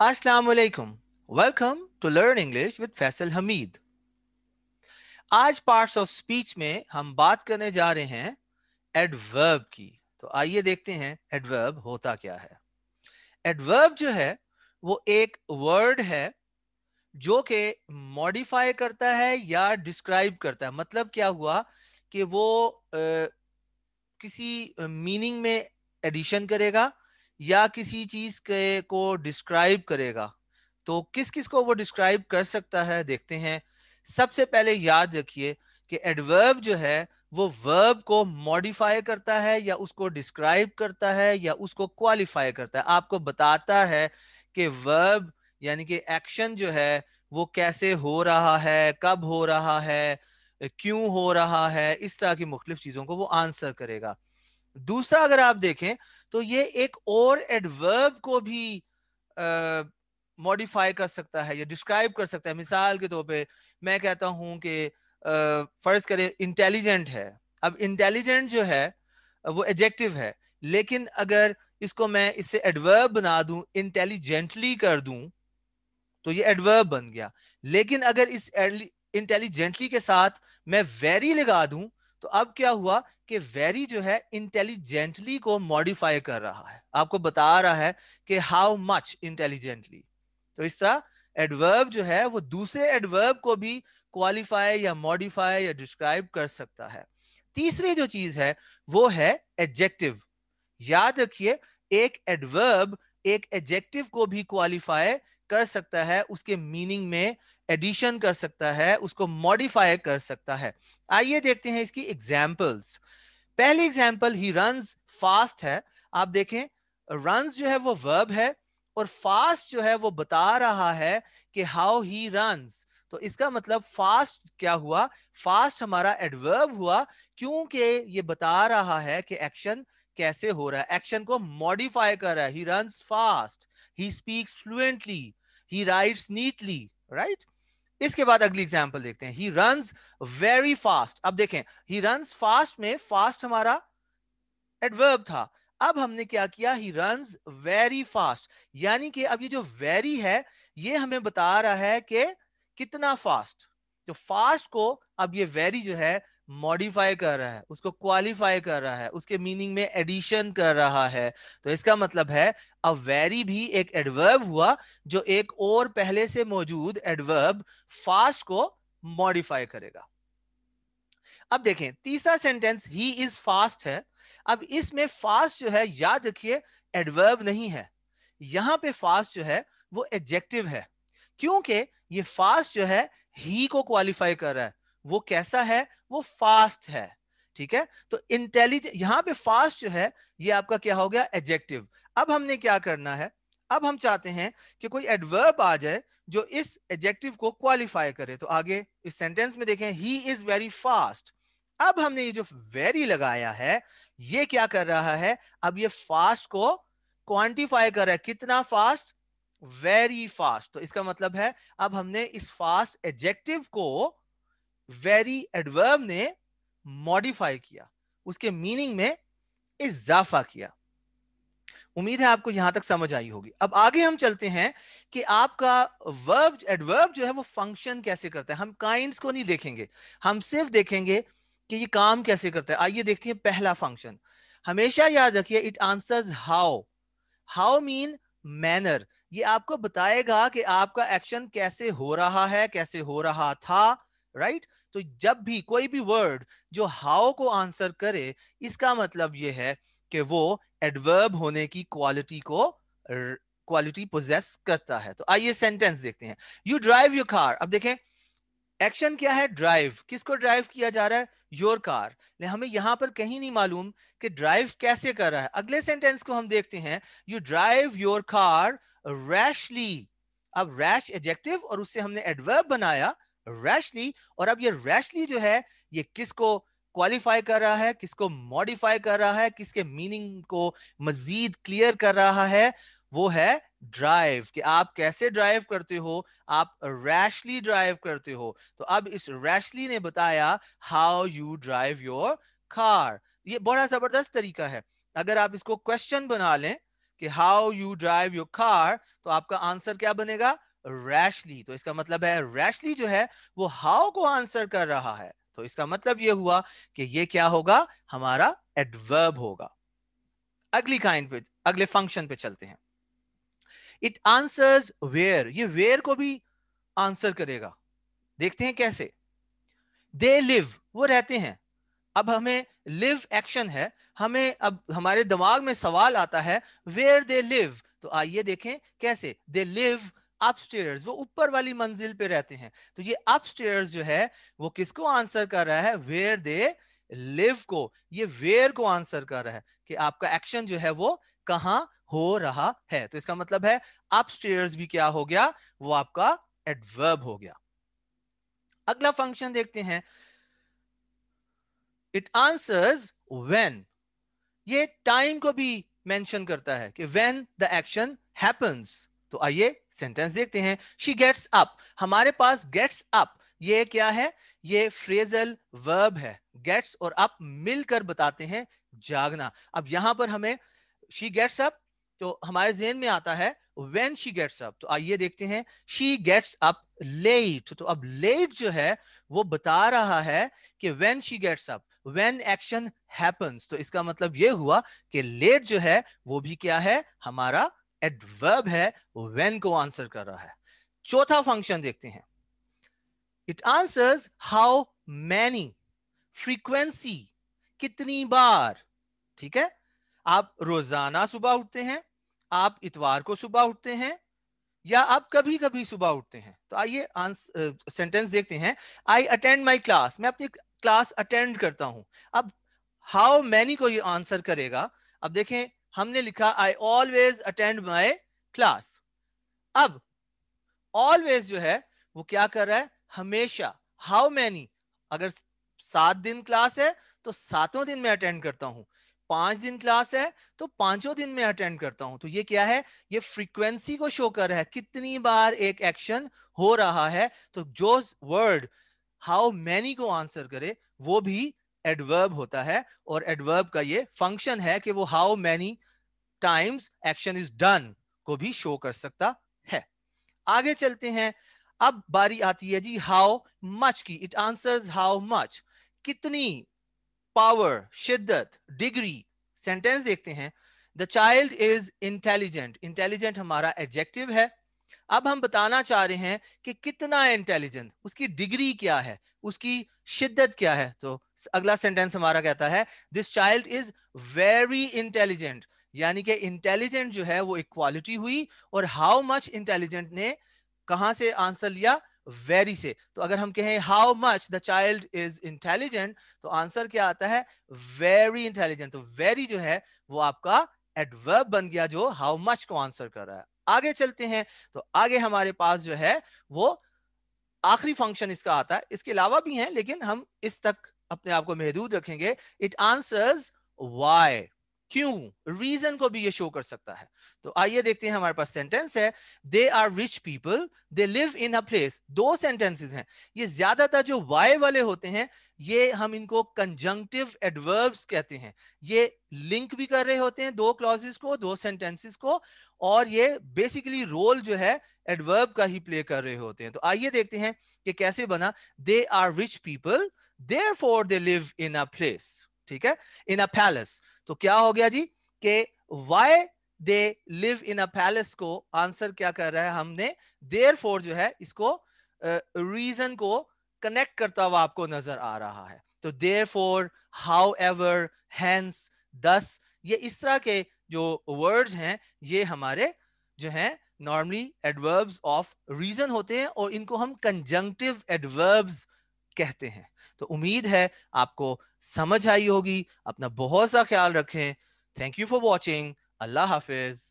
अस्सलाम welcome to learn English with Faisal Hameed आज parts of speech में हम बात करने जा रहे हैं एडवर्ब की तो आइए देखते हैं एडवर्ब होता क्या है एडवर्ब जो है वो एक वर्ड है जो कि मॉडिफाई करता है या डिस्क्राइब करता है मतलब क्या हुआ कि वो आ, किसी मीनिंग में एडिशन करेगा या किसी चीज के को डिस्क्राइब करेगा तो किस किस को वो डिस्क्राइब कर सकता है देखते हैं सबसे पहले याद रखिए कि एडवर्ब जो है वो वर्ब को मॉडिफाई करता है या उसको डिस्क्राइब करता है या उसको क्वालिफाई करता है आपको बताता है कि वर्ब यानी कि एक्शन जो है वो कैसे हो रहा है कब हो रहा है क्यों हो रहा है इस तरह की मुख्तलिफ चीज़ों को वो आंसर करेगा दूसरा अगर आप देखें तो ये एक और एडवर्ब को भी मॉडिफाई कर सकता है या डिस्क्राइब कर सकता है मिसाल के तौर पे मैं कहता हूं कि फर्ज करें इंटेलिजेंट है अब इंटेलिजेंट जो है वो एजेक्टिव है लेकिन अगर इसको मैं इससे एडवर्ब बना दूं इंटेलिजेंटली कर दूं तो ये एडवर्ब बन गया लेकिन अगर इस इंटेलिजेंटली के साथ मैं वेरी लगा दूं तो अब क्या हुआ कि वेरी जो है इंटेलिजेंटली को मॉडिफाई कर रहा है आपको बता रहा है कि हाउ मच इंटेलिजेंटली तो इस तरह एडवर्ब जो है वो दूसरे एडवर्ब को भी क्वालिफाई या मॉडिफाई या डिस्क्राइब कर सकता है तीसरी जो चीज है वो है एडजेक्टिव याद रखिए एक एडवर्ब एक एडजेक्टिव को भी क्वालिफाई कर सकता है उसके मीनिंग में एडिशन कर सकता है उसको मॉडिफाई कर सकता है आइए देखते हैं इसकी एग्जाम्पल्स पहली एग्जाम्पल ही रन फास्ट है आप देखें रन जो है वो वर्ब है और फास्ट जो है वो बता रहा है कि हाउ ही रन तो इसका मतलब फास्ट क्या हुआ फास्ट हमारा एडवर्ब हुआ क्योंकि ये बता रहा है कि एक्शन कैसे हो रहा है एक्शन को मॉडिफाई कर रहा है he run fast he speaks fluently he writes neatly right इसके बाद अगली एग्जाम्पल देखते हैं ही रन वेरी फास्ट अब देखें ही रन फास्ट में फास्ट हमारा एडवर्ब था अब हमने क्या किया ही रन वेरी फास्ट यानी कि अब ये जो वेरी है ये हमें बता रहा है कि कितना फास्ट तो फास्ट को अब ये वेरी जो है मॉडिफाई कर रहा है उसको क्वालिफाई कर रहा है उसके मीनिंग में एडिशन कर रहा है तो इसका मतलब है अ वेरी भी एक एडवर्ब हुआ जो एक और पहले से मौजूद एडवर्ब फास्ट को मॉडिफाई करेगा अब देखें तीसरा सेंटेंस ही इज फास्ट है अब इसमें फास्ट जो है याद रखिए एडवर्ब नहीं है यहां पे फास्ट जो है वो एडजेक्टिव है क्योंकि ये फास्ट जो है ही को क्वालिफाई कर रहा है वो कैसा है वो फास्ट है ठीक है तो इंटेलिजेंट यहां पे फास्ट जो है ये आपका क्या हो गया एडजेक्टिव अब हमने क्या करना है अब हम चाहते हैं कि कोई एडवर्ब आ जाए जो इस एडजेक्टिव को क्वालिफाई करे तो आगे इस सेंटेंस में देखें ही इज वेरी फास्ट अब हमने ये जो वेरी लगाया है ये क्या कर रहा है अब ये फास्ट को क्वांटिफाई कर रहा है कितना फास्ट वेरी फास्ट तो इसका मतलब है अब हमने इस फास्ट एडजेक्टिव को वेरी एडवर्ब ने मॉडिफाई किया उसके मीनिंग में इजाफा किया उम्मीद है आपको यहां तक समझ आई होगी अब आगे हम चलते हैं कि आपका वर्ब एडवर्ब जो है वो फंक्शन कैसे करता है हम काइंड को नहीं देखेंगे हम सिर्फ देखेंगे कि ये काम कैसे करता है आइए देखते हैं पहला फंक्शन हमेशा याद रखिए it answers how how mean manner ये आपको बताएगा कि आपका एक्शन कैसे हो रहा है कैसे हो रहा था राइट right? तो जब भी कोई भी वर्ड जो हाउ को आंसर करे इसका मतलब यह है कि वो एडवर्ब होने की क्वालिटी को क्वालिटी पोजेस करता है तो आइए सेंटेंस देखते हैं यू ड्राइव योर कार अब देखें एक्शन क्या है ड्राइव किसको ड्राइव किया जा रहा है योर कार हमें यहां पर कहीं नहीं मालूम कि ड्राइव कैसे कर रहा है अगले सेंटेंस को हम देखते हैं you drive your car rashly अब रैश एजेक्टिव और उससे हमने एडवर्ब बनाया रैशली और अब ये रैशली जो है ये किसको क्वालिफाई कर रहा है किसको मॉडिफाई कर रहा है किसके मीनिंग को मजीद क्लियर कर रहा है वो है ड्राइव कि आप कैसे ड्राइव करते हो आप रैशली ड्राइव करते हो तो अब इस रैशली ने बताया how you drive your car ये बड़ा जबरदस्त तरीका है अगर आप इसको क्वेश्चन बना लें कि how you drive your car तो आपका आंसर क्या बनेगा रैशली तो इसका मतलब है रैशली जो है वो हाउ को आंसर कर रहा है तो इसका मतलब ये हुआ कि ये क्या होगा हमारा एडवर्ब होगा अगली काइंड पे अगले फंक्शन पे चलते हैं इट आंसर्स वेयर ये वेयर को भी आंसर करेगा देखते हैं कैसे दे लिव वो रहते हैं अब हमें लिव एक्शन है हमें अब हमारे दिमाग में सवाल आता है वेयर दे लिव तो आइए देखें कैसे दे लिव अपस्टेयर्स वो ऊपर वाली मंजिल पे रहते हैं तो ये अपस्टेयर्स जो है वो किसको आंसर कर रहा है वेयर दे लिव को ये वेयर को आंसर कर रहा है कि आपका एक्शन जो है वो कहाँ हो रहा है तो इसका मतलब है अपस्टेयर्स भी क्या हो गया वो आपका एडवर्ब हो गया अगला फंक्शन देखते हैं इट आंसर्स व्हेन ये टाइम को भी मेंशन करता है कि व्हेन द एक्शन हैपेंस तो आइए सेंटेंस देखते हैं शी गेट्स अप हमारे पास गेट्स अप ये क्या है ये फ्रेजल वर्ब है गेट्स और अप मिलकर बताते हैं जागना अब यहां पर हमें शी गेट्स अप तो हमारे जेन में आता है वेन शी गेट्स अप तो आइए देखते हैं शी गेट्स अप लेट तो अब लेट जो है वो बता रहा है कि when she gets up when action happens तो इसका मतलब ये हुआ कि लेट जो है वो भी क्या है हमारा एडवर्ब है वेन को आंसर कर रहा है चौथा फंक्शन देखते हैं it answers how many frequency कितनी बार ठीक है आप रोजाना सुबह उठते हैं आप इतवार को सुबह उठते हैं या आप कभी कभी सुबह उठते हैं तो आइए सेंटेंस देखते हैं आई अटेंड माई क्लास मैं अपनी क्लास अटेंड करता हूं अब हाउ मैनी को ये आंसर करेगा अब देखें हमने लिखा I always attend my class अब ऑलवेज जो है वो क्या कर रहा है हमेशा हाउ मैनी अगर सात दिन क्लास है तो सातों दिन में अटेंड करता हूं पांच दिन क्लास है तो पांचों दिन में अटेंड करता हूं तो ये क्या है ये फ्रीक्वेंसी को शो कर रहा है कितनी बार एक एक्शन हो रहा है तो जो वर्ड हाउ मैनी को आंसर करे वो भी एडवर्ब होता है और एडवर्ब का ये फंक्शन है कि वो how many times action is done को भी शो कर सकता है आगे चलते हैं अब बारी आती है जी हाउ मच की इट आंसर्स हाउ मच कितनी पावर शिद्दत डिग्री सेंटेंस देखते हैं the child is intelligent intelligent हमारा एडजेक्टिव है अब हम बताना चाह रहे हैं कि कितना इंटेलिजेंट उसकी डिग्री क्या है उसकी शिद्दत क्या है तो अगला सेंटेंस हमारा कहता है this child is very intelligent यानी कि इंटेलिजेंट जो है वो इक्वालिटी हुई और हाउ मच इंटेलिजेंट ने कहा से आंसर लिया वेरी से तो अगर हम कहें how much the child is intelligent तो आंसर क्या आता है वेरी इंटेलिजेंट तो वेरी जो है वो आपका एडवर्ब बन गया जो हाउ मच को आंसर कर रहा है आगे चलते हैं तो आगे हमारे पास जो है वो आखिरी फंक्शन इसका आता है इसके अलावा भी हैं लेकिन हम इस तक अपने आप को महदूद रखेंगे इट आंसर्स वाई क्यों रीजन को भी ये शो कर सकता है तो आइए देखते हैं हमारे पास सेंटेंस है they are rich people they live in a place दो सेंटेंसेस हैं ये ज्यादातर जो वाई वाले होते हैं ये हम इनको कंजंक्टिव एडवर्ब्स कहते हैं ये लिंक भी कर रहे होते हैं दो क्लॉजेस को दो सेंटेंसेस को और ये बेसिकली रोल जो है एडवर्ब का ही प्ले कर रहे होते हैं तो आइए देखते हैं कि कैसे बना they are rich people therefore they live in a place ठीक है इन अ पैलेस तो क्या हो गया जी के why they live in a palace को आंसर क्या कर रहा है हमने देर फोर जो है इसको रीजन uh, को कनेक्ट करता हुआ आपको नजर आ रहा है तो therefore however hence thus ये इस तरह के जो वर्ड्स हैं ये हमारे जो हैं नॉर्मली एडवर्ब्स ऑफ रीजन होते हैं और इनको हम कंजंक्टिव एडवर्ब्स कहते हैं तो उम्मीद है आपको समझ आई होगी अपना बहुत सा ख्याल रखें थैंक यू फॉर वॉचिंग अल्लाह हाफिज़